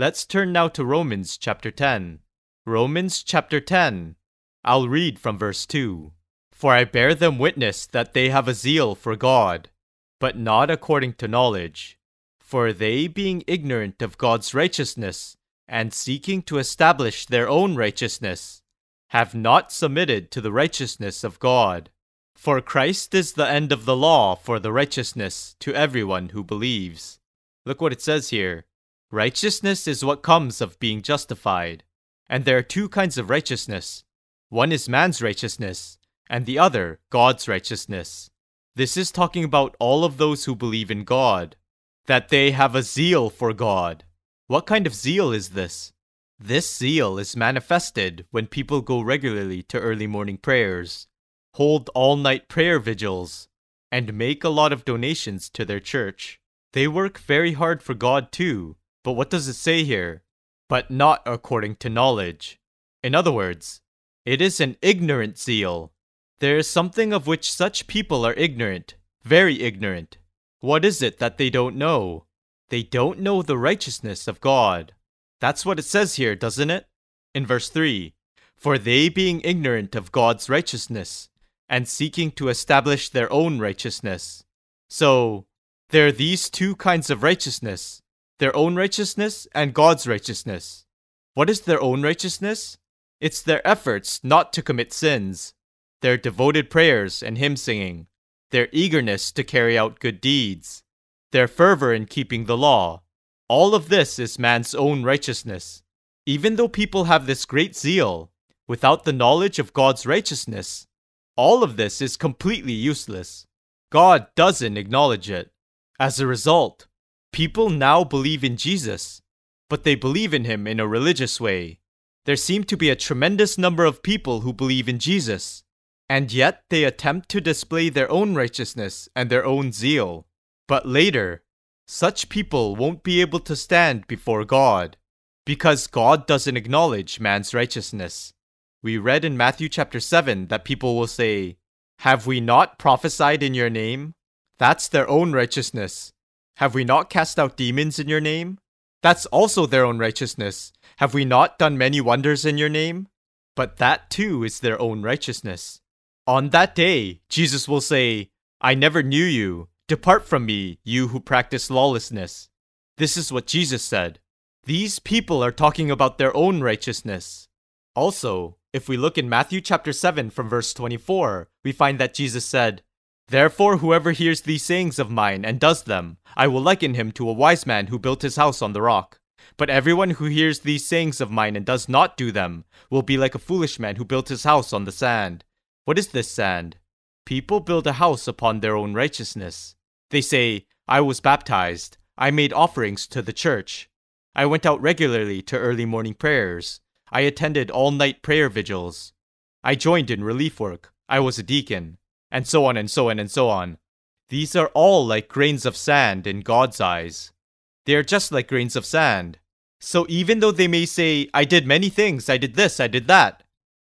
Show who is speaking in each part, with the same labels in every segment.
Speaker 1: Let's turn now to Romans chapter 10. Romans chapter 10. I'll read from verse 2. For I bear them witness that they have a zeal for God, but not according to knowledge. For they, being ignorant of God's righteousness, and seeking to establish their own righteousness, have not submitted to the righteousness of God. For Christ is the end of the law for the righteousness to everyone who believes. Look what it says here. Righteousness is what comes of being justified. And there are two kinds of righteousness one is man's righteousness, and the other, God's righteousness. This is talking about all of those who believe in God, that they have a zeal for God. What kind of zeal is this? This zeal is manifested when people go regularly to early morning prayers, hold all night prayer vigils, and make a lot of donations to their church. They work very hard for God too, but what does it say here? But not according to knowledge. In other words, it is an ignorant zeal. There is something of which such people are ignorant, very ignorant. What is it that they don't know? They don't know the righteousness of God. That's what it says here, doesn't it? In verse 3 For they, being ignorant of God's righteousness, and seeking to establish their own righteousness. So, there are these two kinds of righteousness their own righteousness and God's righteousness. What is their own righteousness? It's their efforts not to commit sins, their devoted prayers and hymn singing, their eagerness to carry out good deeds, their fervor in keeping the law. All of this is man's own righteousness. Even though people have this great zeal, without the knowledge of God's righteousness, all of this is completely useless. God doesn't acknowledge it. As a result, People now believe in Jesus, but they believe in him in a religious way. There seem to be a tremendous number of people who believe in Jesus, and yet they attempt to display their own righteousness and their own zeal. But later, such people won't be able to stand before God, because God doesn't acknowledge man's righteousness. We read in Matthew chapter 7 that people will say, Have we not prophesied in your name? That's their own righteousness have we not cast out demons in your name? That's also their own righteousness. Have we not done many wonders in your name? But that too is their own righteousness. On that day, Jesus will say, I never knew you. Depart from me, you who practice lawlessness. This is what Jesus said. These people are talking about their own righteousness. Also, if we look in Matthew chapter 7 from verse 24, we find that Jesus said, Therefore, whoever hears these sayings of mine and does them, I will liken him to a wise man who built his house on the rock. But everyone who hears these sayings of mine and does not do them will be like a foolish man who built his house on the sand. What is this sand? People build a house upon their own righteousness. They say, I was baptized, I made offerings to the church, I went out regularly to early morning prayers, I attended all night prayer vigils, I joined in relief work, I was a deacon and so on and so on and so on. These are all like grains of sand in God's eyes. They are just like grains of sand. So even though they may say, I did many things, I did this, I did that,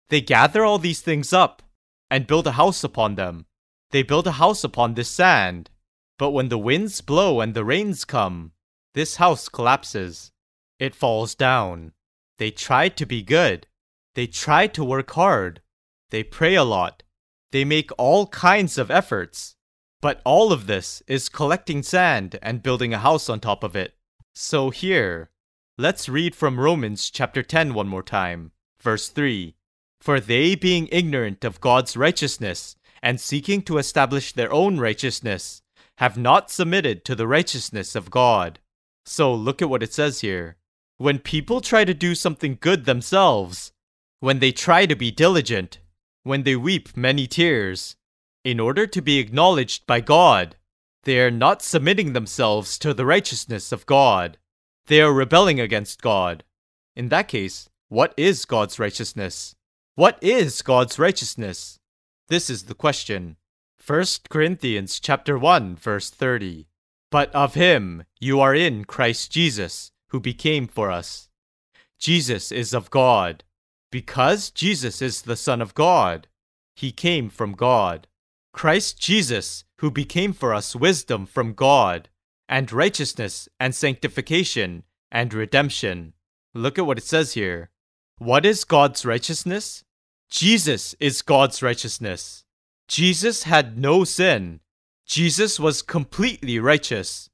Speaker 1: they gather all these things up and build a house upon them. They build a house upon this sand. But when the winds blow and the rains come, this house collapses. It falls down. They try to be good. They try to work hard. They pray a lot. They make all kinds of efforts. But all of this is collecting sand and building a house on top of it. So here, let's read from Romans chapter 10 one more time, verse 3. For they being ignorant of God's righteousness, and seeking to establish their own righteousness, have not submitted to the righteousness of God. So look at what it says here. When people try to do something good themselves, when they try to be diligent, when they weep many tears, in order to be acknowledged by God. They are not submitting themselves to the righteousness of God. They are rebelling against God. In that case, what is God's righteousness? What is God's righteousness? This is the question. 1 Corinthians chapter 1 verse 30. But of him you are in Christ Jesus, who became for us. Jesus is of God. Because Jesus is the Son of God, he came from God. Christ Jesus, who became for us wisdom from God, and righteousness, and sanctification, and redemption. Look at what it says here. What is God's righteousness? Jesus is God's righteousness. Jesus had no sin. Jesus was completely righteous.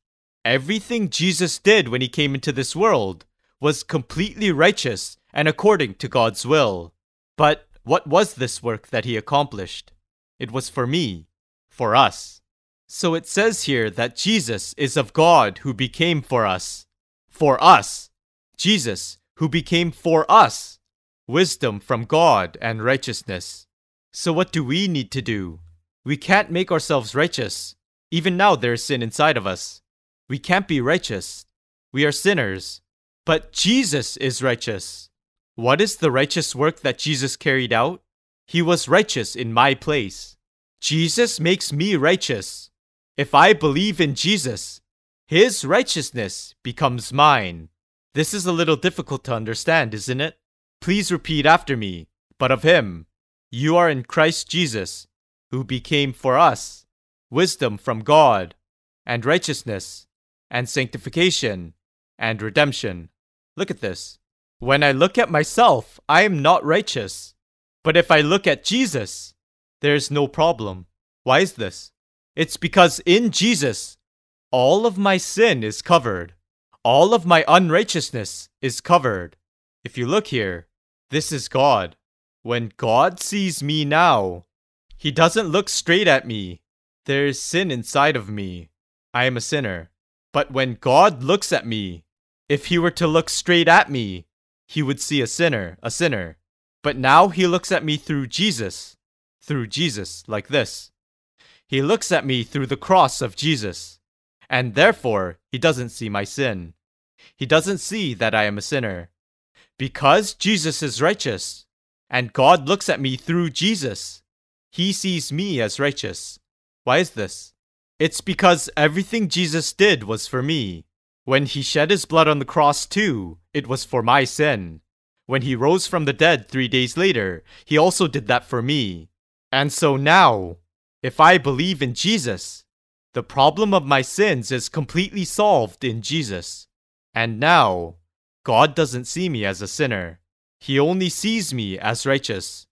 Speaker 1: Everything Jesus did when he came into this world was completely righteous and according to God's will. But what was this work that he accomplished? It was for me, for us. So it says here that Jesus is of God who became for us. For us. Jesus, who became for us. Wisdom from God and righteousness. So what do we need to do? We can't make ourselves righteous. Even now there is sin inside of us. We can't be righteous. We are sinners. But Jesus is righteous. What is the righteous work that Jesus carried out? He was righteous in my place. Jesus makes me righteous. If I believe in Jesus, his righteousness becomes mine. This is a little difficult to understand, isn't it? Please repeat after me. But of him, you are in Christ Jesus, who became for us wisdom from God, and righteousness, and sanctification, and redemption. Look at this. When I look at myself, I am not righteous. But if I look at Jesus, there is no problem. Why is this? It's because in Jesus, all of my sin is covered. All of my unrighteousness is covered. If you look here, this is God. When God sees me now, he doesn't look straight at me. There is sin inside of me. I am a sinner. But when God looks at me, if he were to look straight at me, he would see a sinner, a sinner. But now he looks at me through Jesus, through Jesus, like this. He looks at me through the cross of Jesus, and therefore he doesn't see my sin. He doesn't see that I am a sinner. Because Jesus is righteous, and God looks at me through Jesus, he sees me as righteous. Why is this? It's because everything Jesus did was for me. When he shed his blood on the cross too, it was for my sin. When he rose from the dead three days later, he also did that for me. And so now, if I believe in Jesus, the problem of my sins is completely solved in Jesus. And now, God doesn't see me as a sinner. He only sees me as righteous.